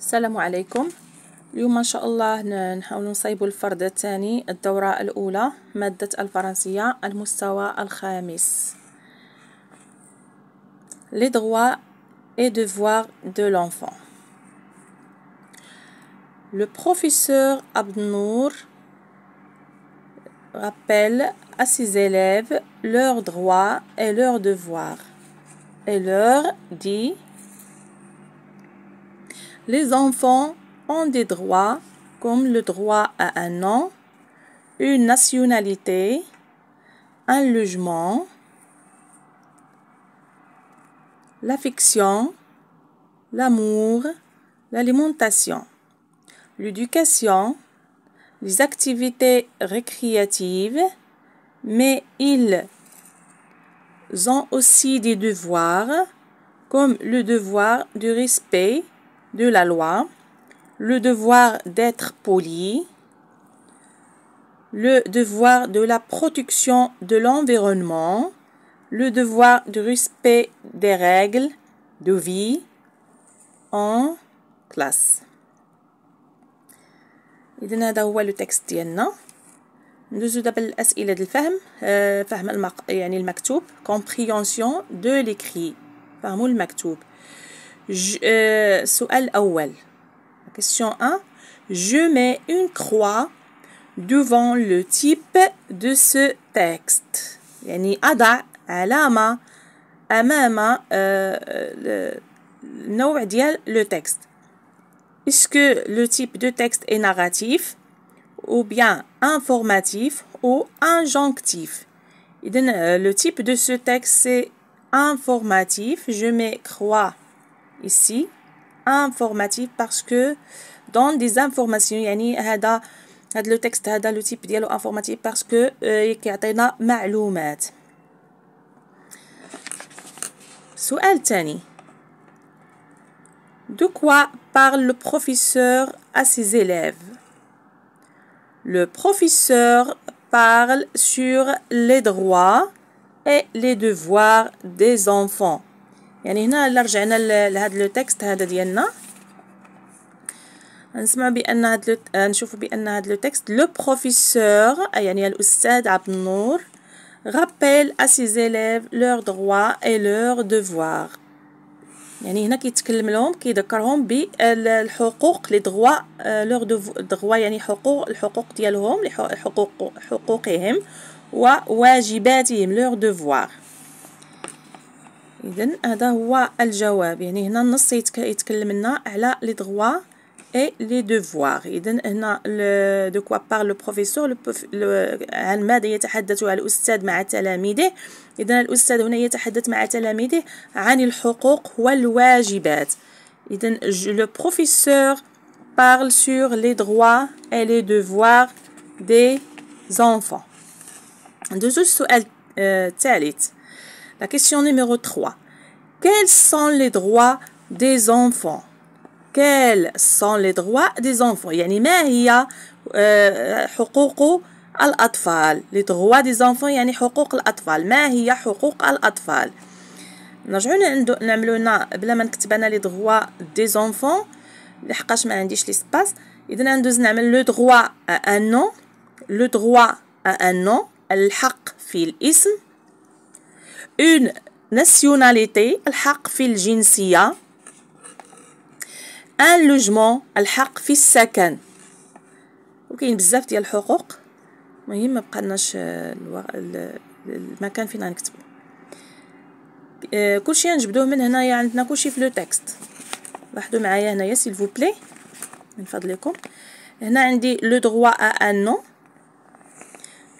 السلام عليكم اليوم ان شاء الله نحاولوا نصايبوا الفرد الثاني الدوره الاولى ماده الفرنسيه المستوى الخامس les droits et devoirs de l'enfant le professeur Abnour rappelle à ses élèves leurs droits et leurs devoirs et leur dit les enfants ont des droits comme le droit à un nom, une nationalité, un logement, l'affection, l'amour, l'alimentation, l'éducation, les activités récréatives, mais ils ont aussi des devoirs comme le devoir du respect de la loi, le devoir d'être poli, le devoir de la protection de l'environnement, le devoir de respect des règles de vie en classe. إذا le texte. nous nous avons ندوزو le للأسئلة Nous compréhension de l'écrit سؤال euh, question 1 je mets une croix devant le type de ce texte يعني أضع علامة أمام النوع le texte est-ce que le type de texte est narratif ou bien informatif ou injonctif euh, le type de ce texte c'est informatif je mets croix ici informatif parce que dans des informations le هذا هذا لو de هذا لو تيب ديالو انفورماتيف باسكو كيعطينا معلومات سؤال ثاني De quoi parle le professeur à ses élèves Le professeur parle sur les droits et les devoirs des enfants. يعني هنا الا رجعنا لهاد لو تيكست هذا ديالنا نسمع بان هاد لو آه، نشوفوا بان هاد لو تيكست لو بروفيسور يعني الاستاذ عبد النور غابيل ا سي زيليف لور دووا اي لور devoirs يعني هنا كيتكلم لهم كيذكرهم بالحقوق لي دووا لوغ دووا يعني حقوق الحقوق ديالهم حقوق حقوقهم وواجباتهم لوغ دوفوار اذا هذا هو الجواب يعني هنا النص يتكلم لنا على لي دووا اي لي دووار اذا هنا دو كوا بار لو بروفيسور عن ماذا يتحدث الأستاذ مع تلاميذه اذا الأستاذ هنا يتحدث مع تلاميذه عن الحقوق والواجبات اذا لو بروفيسور parle sur les droits et les devoirs des enfants. ندوزو السؤال الثالث آه، La question numéro 3. Quels sont les droits des enfants Quels sont les droits des enfants يعني ما هي حقوق الأطفال les droits des enfants يعني حقوق الأطفال ما هي حقوق الأطفال نرجعو نعملو نعملونا بلا ما نكتب انا لي دروا دي زونفون لحقاش ما عنديش لي سباس اذا ندوز نعمل لو دروا ان نو لو دروا ان نو الحق في الاسم اون ناسيوناليتي الحق في الجنسية ان لوجمون الحق في السكن وكاين بزاف ديال الحقوق المهم ما بقالناش المكان فين غنكتبو كلشي غنجبدوه من هنايا عندنا كلشي في لو تكست لاحظوا معايا هنايا سيل فو بلي من فضلكم هنا عندي لو دووا ا ان نو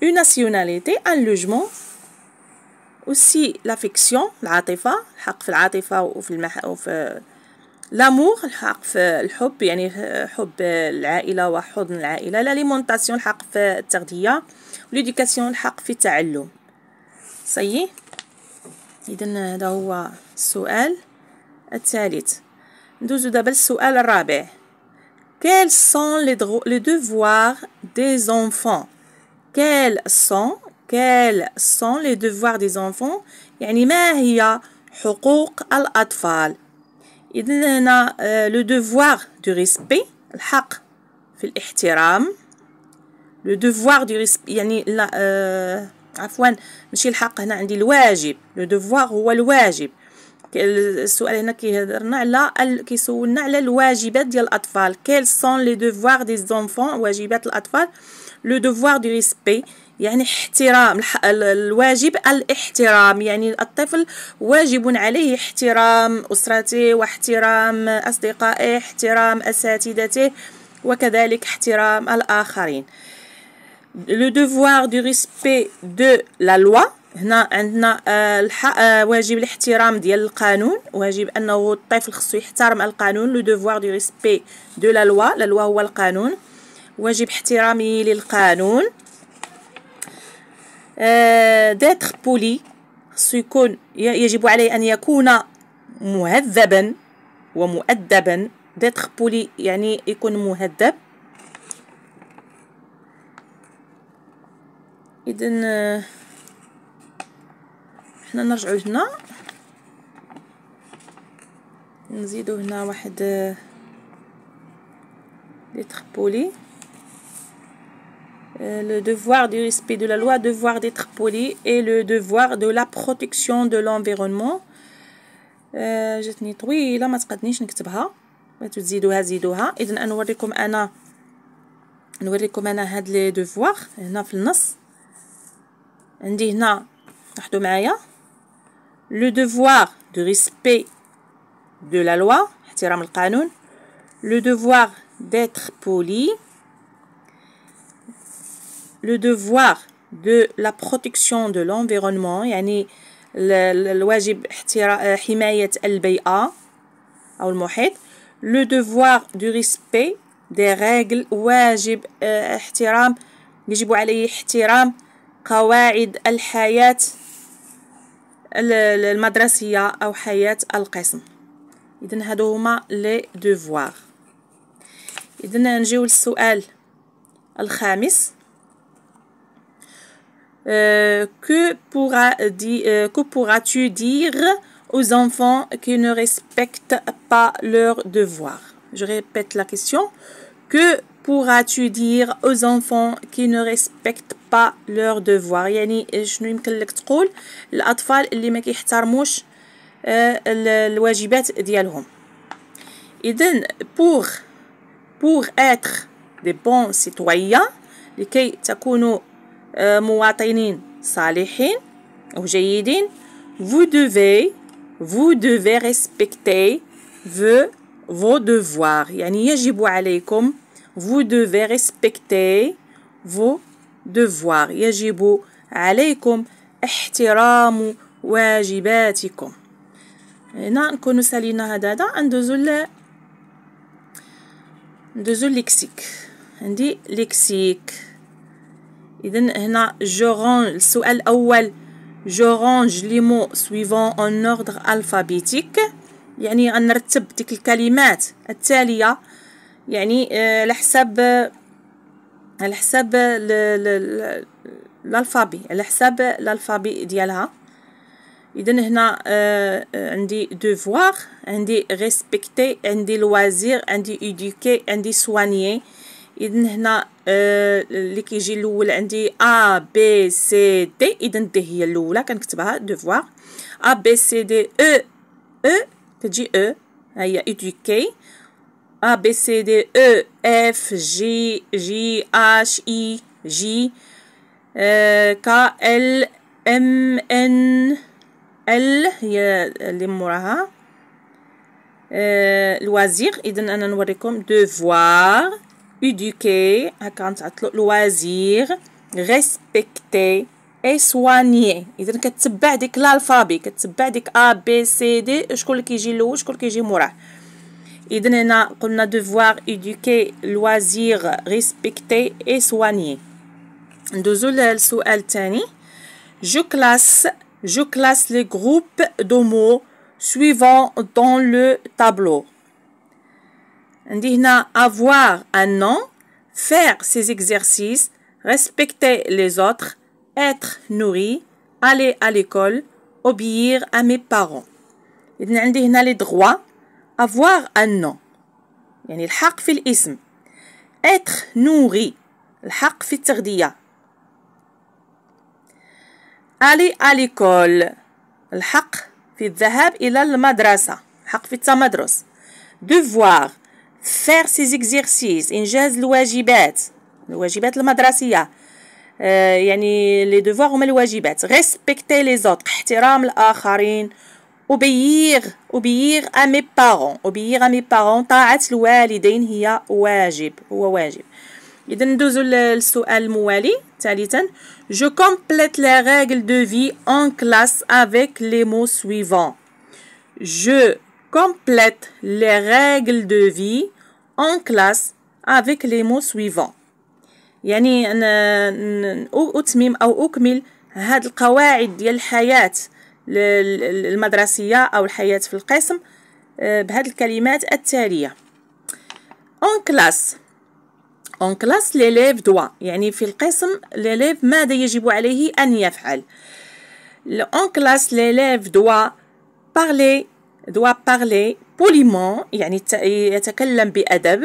اون ناسيوناليتي ان لوجمون aussi l'affection العاطفة الحق في العاطفة وفي المح... وفي لامور الحق في الحب يعني حب العائلة وحضن العائلة لاليمونطاسيون الحق في التغذية وليديكاسيون الحق في التعلم صيي إذن هذا هو السؤال الثالث ندوزو دابا للسؤال الرابع Quels sont les, les devoirs des enfants Quels sont quels sont les devoirs des enfants يعني ما هي حقوق الأطفال إذن هنا لو دوفوار دو ريسبي الحق في الاحترام لو دوفوار دو ريسبي يعني لا آه عفوا ماشي الحق هنا عندي الواجب لو دوفوار هو الواجب السؤال هنا كيهضرنا على كيسولنا على الواجبات ديال الاطفال كيل سون لي دوفوار دي زونفون واجبات الاطفال لو دوفوار دو ريسبي يعني احترام الواجب الاحترام يعني الطفل واجب عليه احترام أسرته واحترام أصدقائه احترام أساتذته وكذلك احترام الآخرين لو devoir du respect de la loi هنا عندنا آه، آه، واجب الاحترام ديال القانون واجب انه الطفل خصو يحترم القانون لو دوفوار دو ريسبي دو لا لوا لا لوا هو القانون واجب احترامه للقانون داتر بولي خصو يكون يجب عليه أن يكون مهذبا ومؤدبا داتر بولي يعني يكون مهذب إذن آه، حنا نرجعو هنا نزيدو هنا واحد لتر آه، بولي Euh, le devoir du respect de la loi, devoir d'être poli et le devoir de la protection de l'environnement. جاتني طويلة ما تقدنيش نكتبها تزيدوها زيدوها اذا نوريكم انا نوريكم انا لي هنا في النص عندي هنا معايا Le devoir de respect de la loi le devoir d'être poli le devoir de la protection de l'environnement يعني الواجب حماية البيئة أو المحيط le devoir du respect des règles واجب احترام يجب عليه احترام قواعد الحياة المدرسية أو حياة القسم إذن هادو هما لي دوفوار إذن نجيو للسؤال الخامس Euh, euh, euh, que pourras-tu dire, dire aux enfants qui ne respectent pas leurs devoirs Je répète la question. Que pourras-tu dire aux enfants qui ne respectent pas leurs devoirs pas شنو يمكن لك تقول ne اللي ما les ديالهم pour pour être des bons citoyens لكي تكونوا آه، مواطنين صالحين أو جيدين vous devez vous devez respecter vos, فو devoirs يعني يجب عليكم vous devez respecter vos devoirs يجب عليكم احترام واجباتكم هنا نكونو سالينا هذا ندوزو ل ندوزو ليكسيك عندي ليكسيك إذن هنا جورانج السؤال الأول جورانج لي مو سويفون اون اوردر الفابيتيك يعني غنرتب ديك الكلمات التالية يعني آه، على حساب على حساب الالفابي على حساب الالفابي ديالها اذا هنا آه، آه، عندي دوفوار عندي ريسبكتي عندي لوازير عندي ايديكي عندي سوانيي اذا هنا آه اللي كيجي الاول عندي ا بي سي دي اذا دي هي الاولى كنكتبها دوفوار ا بي سي دي او e. او e. كتجي او e. ها هي ايدوكي ا بي سي دي او اف جي جي اش اي جي ك كا ال ام ان ال هي اللي موراها آه لوازير اذا انا نوريكم دوفوار éduquer, attendre à le loisir, respecter et soigner. Et donc, tu bais l'alphabet, tu bais A, B, C, D, je crois que j'ai l'eau, je crois que j'ai moura. donc, on a devoir éduquer, loisir, respecter et soigner. Deuxième question, je classe, je classe les groupes de mots suivants dans le tableau. Ndihna avoir un nom, faire ses exercices, respecter les autres, être nourri, aller à l'école, obéir à mes parents. Ndihna les droits, avoir un nom. يعني الحق في الاسم être nourri الحق في التغذية aller à l'école الحق في الذهاب إلى المدرسة الحق في التمدرس devoir faire ses exercices انجاز الواجبات الواجبات المدرسيه يعني لي دوفوار هما الواجبات ريسبكتي لي زوت احترام autres, obéir parents, الوالدين هي واجب هو واجب Je complète les règles de vie en classe avec les mots suivants. Je complète les règles de vie en classe avec les mots suivants يعني أتمم أو أكمل هاد القواعد ديال الحياة المدرسية أو الحياة في القسم آه، بهاد الكلمات التالية en classe en classe l'élève doit يعني في القسم l'élève ماذا يجب عليه أن يفعل en classe l'élève doit parler doit parler poliment يعني يتكلم بأدب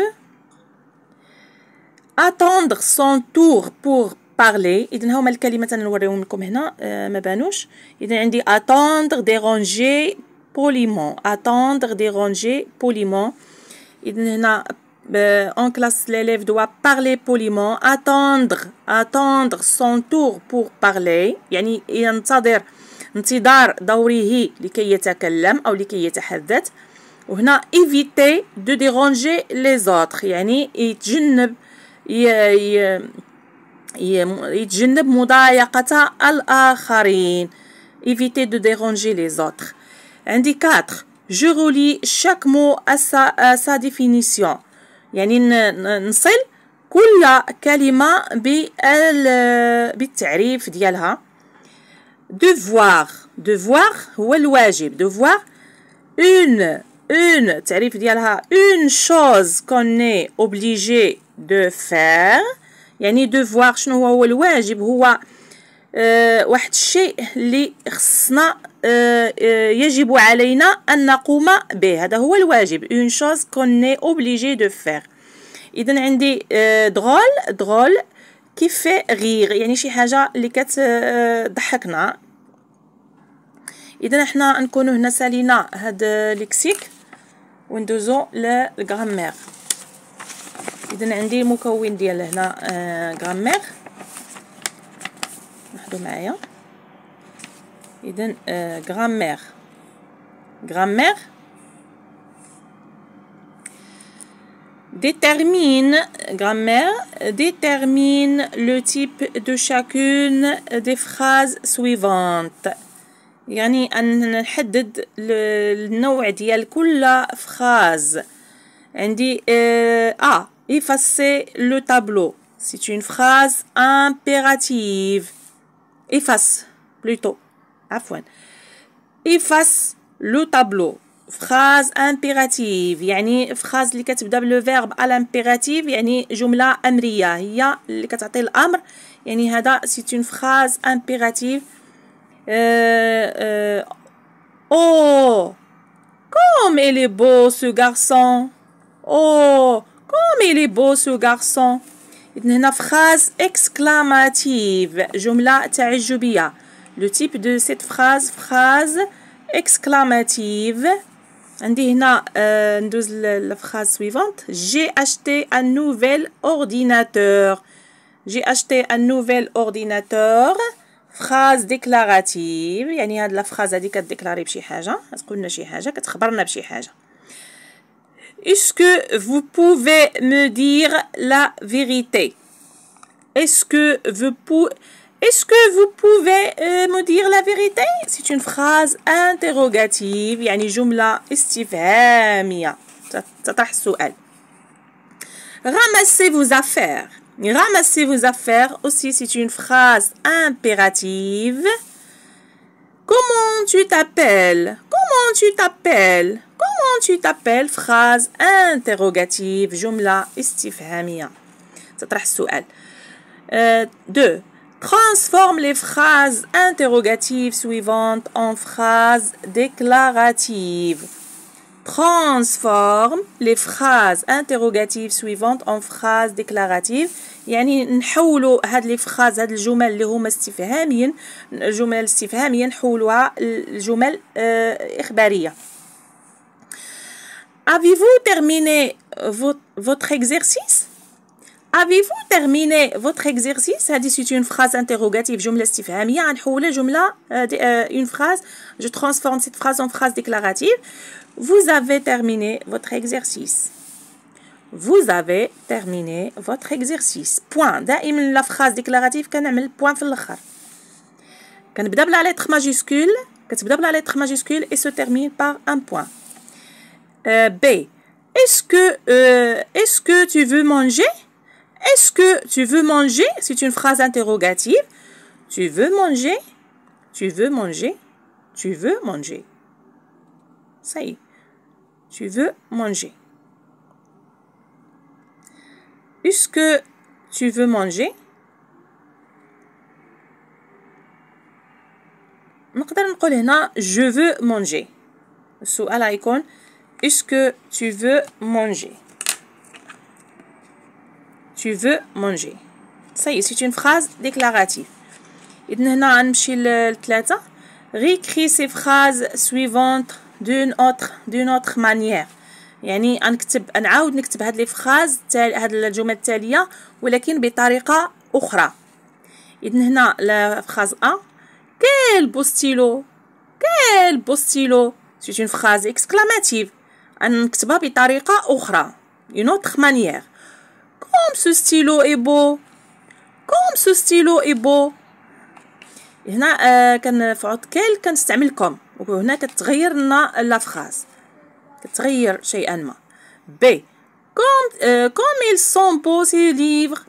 attendre son tour pour parler اذا هما الكلمات انا نوريهم لكم هنا آه ما بانوش اذا عندي attendre déranger poliment attendre déranger poliment اذا هنا en classe l'élève doit parler poliment attendre attendre son tour pour parler يعني ينتظر انتظار دوره لكي يتكلم او لكي يتحدث وهنا ايفيتي دو ديرونجي لي زوتر يعني يتجنب ي... ي... يتجنب مضايقة الآخرين ايفيتي دو ديرونجي لي زوتر عندي 4 جو رولي شاك مو à ديفينيسيون à يعني نصل كل كلمة بال... بالتعريف ديالها devoir devoir هو الواجب devoir une اون تعريف ديالها اون شوز كون اوبليجي دو فير يعني دوفوار شنو هو هو الواجب هو واحد الشيء اللي خصنا يجب علينا ان نقوم به هذا هو الواجب اون شوز كون اوبليجي دو فير اذا عندي درول دغول دغول كيفي غير يعني شي حاجه اللي كتضحكنا اذا حنا نكونوا هنا سالينا هاد ليكسيك وندوزو للغرامير اذا عندي المكون ديال هنا آه غرامير لاحظوا معايا اذا آه غرامير غرامير détermine, grammaire, détermine le type de chacune des phrases suivantes. يعني أن نحدد النوع ديال كل فخاز عندي أ آه، إفاسي آه، لو تابلو سي اون فخاز إمبيراتيف إفاس بلوتو عفوا إفاس لو تابلو فخاز امبيراتيف يعني فخاز اللي كتبدا بلو على امبيراتيف يعني جمله امريه هي اللي كتعطي الامر يعني هذا سي اون فخاز امبيراتيف Euh, euh, oh, comme il est beau ce garçon. Oh, comme il est beau ce garçon. une phrase exclamative جملة تعجبية le type de cette phrase phrase exclamative عندي هنا euh, la phrase suivante j'ai acheté un nouvel ordinateur j'ai acheté un nouvel ordinateur phrase déclarative يعني هاد لافراز هادي كديكلاري بشي حاجة كتقول لنا شي حاجة كتخبرنا بشي حاجة Est-ce que vous pouvez me dire la vérité Est-ce que vous pouvez Est-ce que vous pouvez euh, me dire la vérité C'est une phrase interrogative, يعني جملة استفهامية. تطرح السؤال. Ramassez vos affaires. Ramassez vos affaires aussi, c'est une phrase impérative. Comment tu t'appelles Comment tu t'appelles Comment tu t'appelles Phrase interrogative, jumla istifhamia. Ça euh, 2. Transforme les phrases interrogatives suivantes en phrases déclaratives transforme les phrases interrogatives suivantes en phrases déclaratives يعني نحولوا هاد لي فراز هاد الجمل اللي هما استفهاميين جمل استفهاميه نحولوها لجمل اخباريه Avez-vous terminé votre exercice Avez-vous terminé votre exercice هذه c'est une phrase interrogative جملة استفهامية غنحولها جملة une phrase je transforme cette phrase en phrase déclarative vous avez terminé votre exercice. Vous avez terminé votre exercice. Point. la phrase déclarative ديكلاراتيف le point. quand une lettre majuscule, on majuscule, كتبدا la lettre majuscule, et se termine par un point. Euh, B. Est-ce que, euh, est-ce que tu veux manger? Est-ce que tu veux manger? C'est une phrase interrogative. Tu veux manger? Tu veux manger? Tu veux manger? Ça y est. Tu veux manger. Est-ce que tu veux manger? نقدر نقول هنا je veux manger. السؤال l'icône, est-ce que tu veux manger? Tu veux manger. Ça y est, c'est une phrase déclarative. إذن هنا غنمشي للثلاثة. Récris ces phrases suivantes دون اوتر دون اوتر مانيير يعني نكتب نعاود نكتب هاد لي فراز تال هاد الجمل التاليه ولكن بطريقه اخرى اذا هنا لا فراز ا كيل بوستيلو ستيلو كيل بوستيلو ستيلو سي اون فراز اكسكلاماتيف نكتبها بطريقه اخرى اون اوتر مانيير كوم سو ستيلو اي بو كوم سو ستيلو اي بو هنا آه كيل كنستعمل كوم وهنا كتغير لنا لا فراز كتغير شيئا ما بي كوم كوم il سون بو سي livres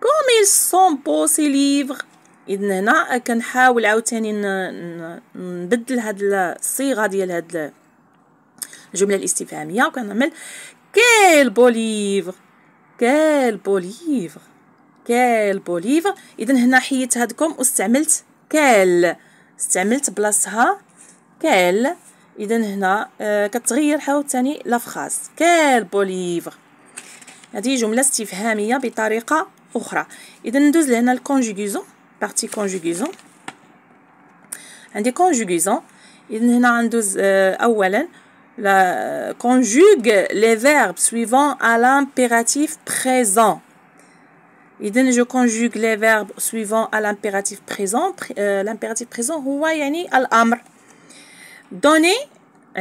كوم il سون بو سي livres اذا هنا كنحاول عاوتاني نبدل هاد الصيغه ديال هاد الجمله الاستفهاميه وكنعمل كيل بو ليفر كيل بو ليفر كيل بو ليفر اذا هنا حيت هادكم واستعملت كيل استعملت بلاصتها كال اذا هنا آه كتغير عاوتاني لا فراس كال بوليفر هذه جمله استفهاميه بطريقه اخرى اذا ندوز لهنا الكونجيغيزون بارتي كونجيغيزون عندي كونجيغيزون اذا هنا ندوز آه اولا لا conjugue les verbes suivants à l'impératif présent. اذا جو conjugue لي فيرب سويفون à l'impératif présent. Euh, l'impératif آه، هو يعني الأمر. donner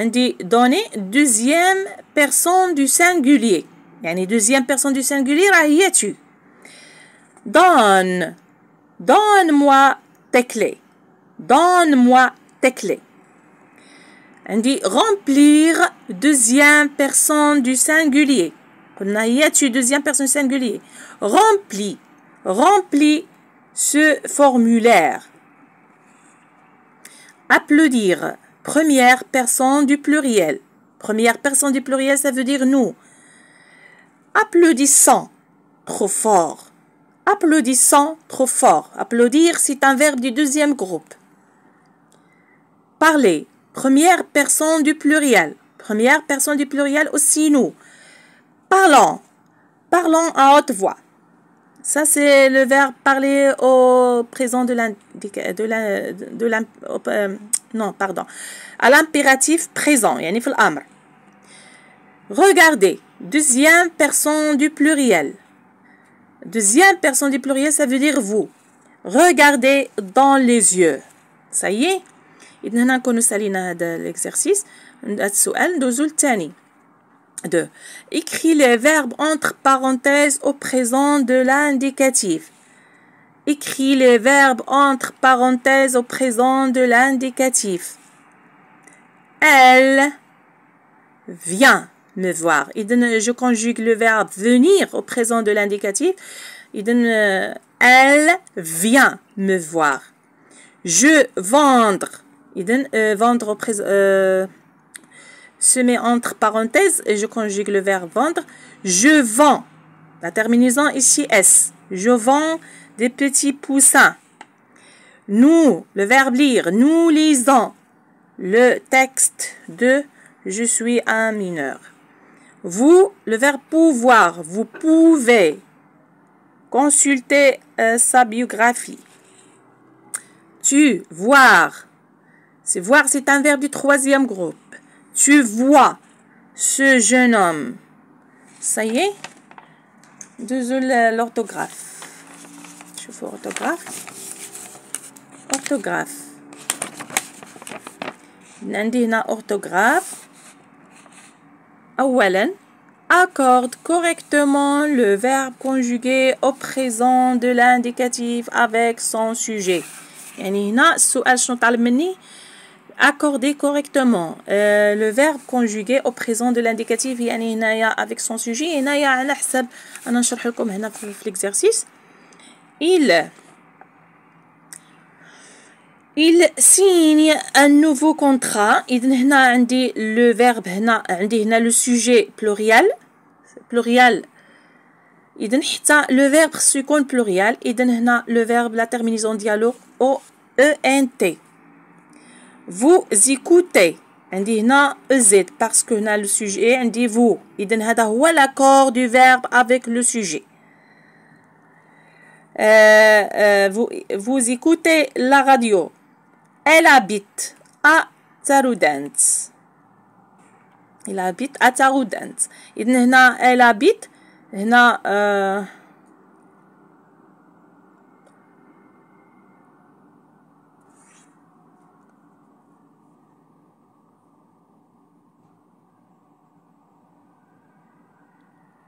dit donner deuxième personne du singulier une deuxième personne du singulier y هي tu donne donne-moi tes clés donne-moi tes clés dit remplir deuxième personne du singulier y tu deuxième personne du singulier remplis remplis ce formulaire applaudir Première personne du pluriel. Première personne du pluriel, ça veut dire nous. Applaudissant, trop fort. Applaudissant, trop fort. Applaudir, c'est un verbe du deuxième groupe. Parler, première personne du pluriel. Première personne du pluriel, aussi nous. Parlons, parlons à haute voix. Ça, c'est le verbe parler au présent de l'imp non, pardon, à l'impératif présent, Regardez, deuxième personne du pluriel. Deuxième personne du pluriel, ça veut dire vous. Regardez dans les yeux. Ça y est إذن هنا l'exercice. De. Écris les verbes entre parenthèses au présent de l'indicatif. Écris les verbes entre parenthèses au présent de l'indicatif. Elle vient me voir. Je conjugue le verbe venir au présent de l'indicatif. Elle vient me voir. Je vendre. Euh, vendre présent. Euh, se met entre parenthèses et je conjugue le verbe vendre. Je vends. La terminaison ici S. Je vends des petits poussins. Nous, le verbe lire, nous lisons le texte de Je suis un mineur. Vous, le verbe pouvoir, vous pouvez consulter euh, sa biographie. Tu, voir. C'est voir, c'est un verbe du troisième groupe. Tu vois ce jeune homme. Ça y est Désolé l'orthographe orthographe orthographe Nandina orthographe accorde correctement le verbe conjugué au présent de l'indicatif avec son sujet يعني sous correctement euh, le verbe conjugué au présent de l'indicatif avec son sujet هنايا l'exercice il. Il signe un nouveau contrat. Il a le verbe, le sujet pluriel. Pluriel. Il a le verbe second pluriel. Il a le verbe, la terminaison dialogue O-E-N-T. Vous écoutez. عندي e parce que le sujet عندي vous Il هذا l'accord du verbe avec le sujet euh, euh, vous, écoutez la radio. Elle habite à Taroudant. Euh, il habite à Taroudant. elle habite.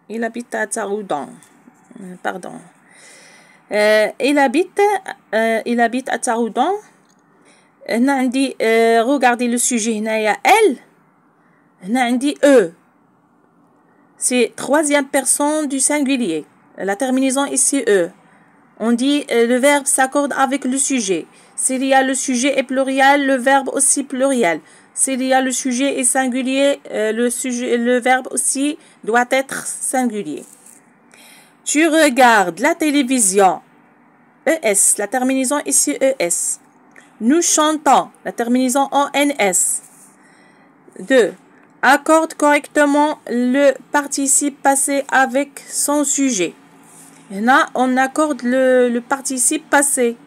il habite à Taroudan. Pardon. Euh, il habite euh, il habite à Taroudan هنا euh, regardez le sujet a elle هنا عندي eux c'est troisième personne du singulier la terminaison ici e. on dit le verbe s'accorde avec le sujet s'il y a le sujet est pluriel le verbe aussi pluriel s'il y a le sujet est singulier le verbe aussi doit être singulier tu regardes la télévision. ES, la terminaison ici ES. Nous chantons, la terminaison en NS. 2. Accorde correctement le participe passé avec son sujet. Là, on accorde le, participe passé.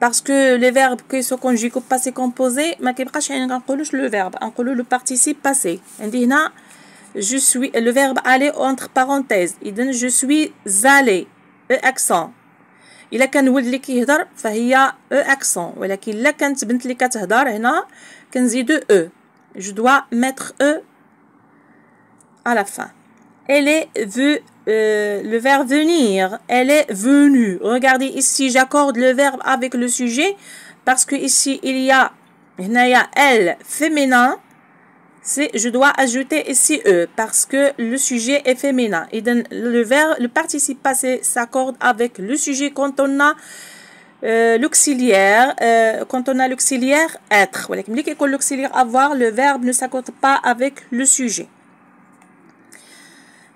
Parce que les verbes qui sont conjugués au passé composé, ma le verbe, on le participe passé. Et je suis, le verbe aller entre parenthèses. Il donne je suis allé. E accent. il a ولد اللي كيهضر فهي او اكسون a qu'un كانت بنت اللي كتهضر هنا كنزيدو e. Je dois mettre e à la fin elle est vu euh, le verbe venir elle est venue regardez ici j'accorde le verbe avec le sujet parce que ici il y a a elle féminin c'est je dois ajouter ici e parce que le sujet est féminin. Et le verbe, le participe passé s'accorde avec le sujet quand on a euh, l'auxiliaire, euh, quand on a l'auxiliaire être. L'auxiliaire avoir, le verbe ne s'accorde pas avec le sujet.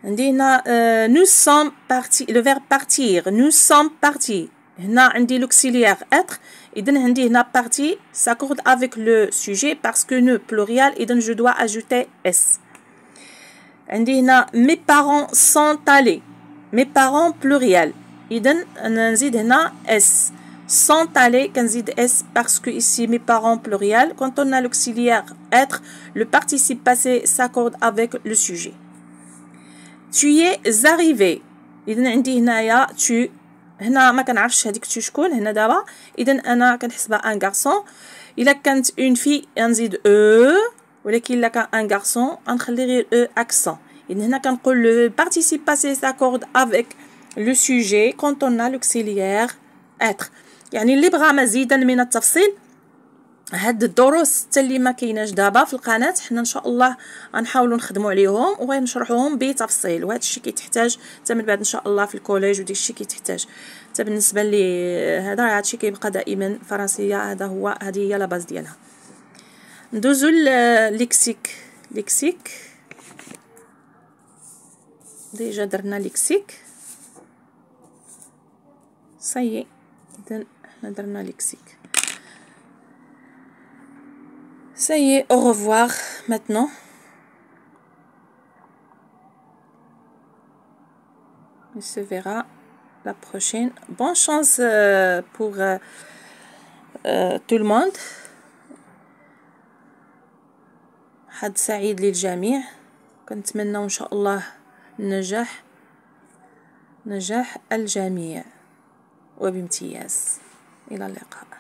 Nous sommes partis, le verbe partir, nous sommes partis n'a j'ai l'auxiliaire être Donc, j'ai n'a partie s'accorde avec le sujet parce que nous, pluriel donc je dois ajouter s J'ai n'a mes parents sont allés mes parents pluriel on ajoute n'a s sont allés ajoute « s parce que ici mes parents pluriel quand on a l'auxiliaire être le participe passé s'accorde avec le sujet tu es arrivé Donc, j'ai ici « tu هنا ما كنعرفش هذيك تشو شكون هنا دابا اذا انا كنحسبها ان غارسون الا كانت اون في غنزيد او ولكن الا كان ان غارسون غنخلي غير او اكسون اذا هنا كنقول لو بارتيسيب باسي ساكورد افيك لو سوجي كونطونا لوكسيليير اتر يعني اللي بغى مزيدا من التفصيل هاد الدروس حتى اللي ما كايناش دابا في القناه حنا ان شاء الله غنحاولوا نخدموا عليهم وغنشرحوهم بتفصيل وهذا الشيء كيتحتاج حتى من بعد ان شاء الله في الكوليج وديك الشيء كيتحتاج حتى بالنسبه لي هذا هذا الشيء كيبقى دائما فرنسيه هذا هو هذه هي لاباز ديالها ندوزو ليكسيك ليكسيك ديجا درنا ليكسيك صايي اذا حنا درنا ليكسيك Ça y est, au revoir maintenant. On se verra la prochaine. Bonne chance euh, pour euh, euh, tout le monde. Had saïd li jamie. Quand maintenant, incha'Allah, ne ne j'ai, le jamie. Ou bien, tu y es. Il